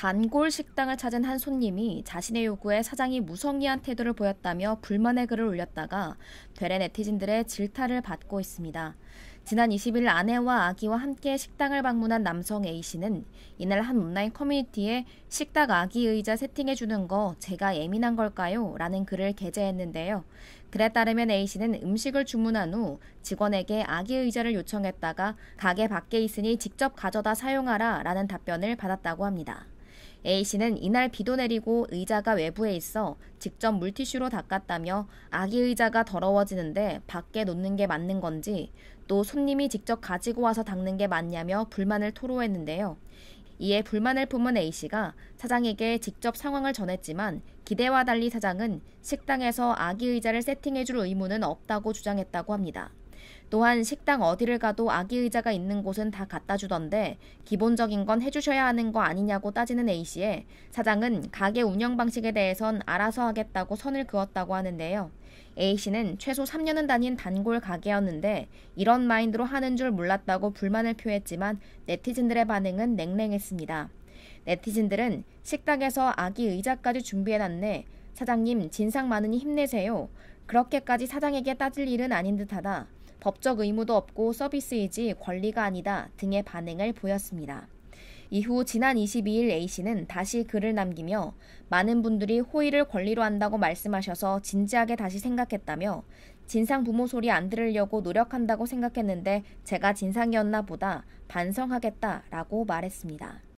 단골 식당을 찾은 한 손님이 자신의 요구에 사장이 무성의한 태도를 보였다며 불만의 글을 올렸다가 되레 네티즌들의 질타를 받고 있습니다. 지난 20일 아내와 아기와 함께 식당을 방문한 남성 A씨는 이날 한 온라인 커뮤니티에 식당 아기 의자 세팅해주는 거 제가 예민한 걸까요? 라는 글을 게재했는데요. 글에 따르면 A씨는 음식을 주문한 후 직원에게 아기 의자를 요청했다가 가게 밖에 있으니 직접 가져다 사용하라 라는 답변을 받았다고 합니다. A씨는 이날 비도 내리고 의자가 외부에 있어 직접 물티슈로 닦았다며 아기 의자가 더러워지는데 밖에 놓는 게 맞는 건지 또 손님이 직접 가지고 와서 닦는 게 맞냐며 불만을 토로했는데요. 이에 불만을 품은 A씨가 사장에게 직접 상황을 전했지만 기대와 달리 사장은 식당에서 아기 의자를 세팅해줄 의무는 없다고 주장했다고 합니다. 또한 식당 어디를 가도 아기 의자가 있는 곳은 다 갖다 주던데 기본적인 건 해주셔야 하는 거 아니냐고 따지는 A씨에 사장은 가게 운영 방식에 대해선 알아서 하겠다고 선을 그었다고 하는데요. A씨는 최소 3년은 다닌 단골 가게였는데 이런 마인드로 하는 줄 몰랐다고 불만을 표했지만 네티즌들의 반응은 냉랭했습니다. 네티즌들은 식당에서 아기 의자까지 준비해놨네. 사장님, 진상 많으니 힘내세요. 그렇게까지 사장에게 따질 일은 아닌 듯하다. 법적 의무도 없고 서비스이지 권리가 아니다 등의 반응을 보였습니다. 이후 지난 22일 A씨는 다시 글을 남기며 많은 분들이 호의를 권리로 한다고 말씀하셔서 진지하게 다시 생각했다며 진상 부모 소리 안 들으려고 노력한다고 생각했는데 제가 진상이었나 보다 반성하겠다라고 말했습니다.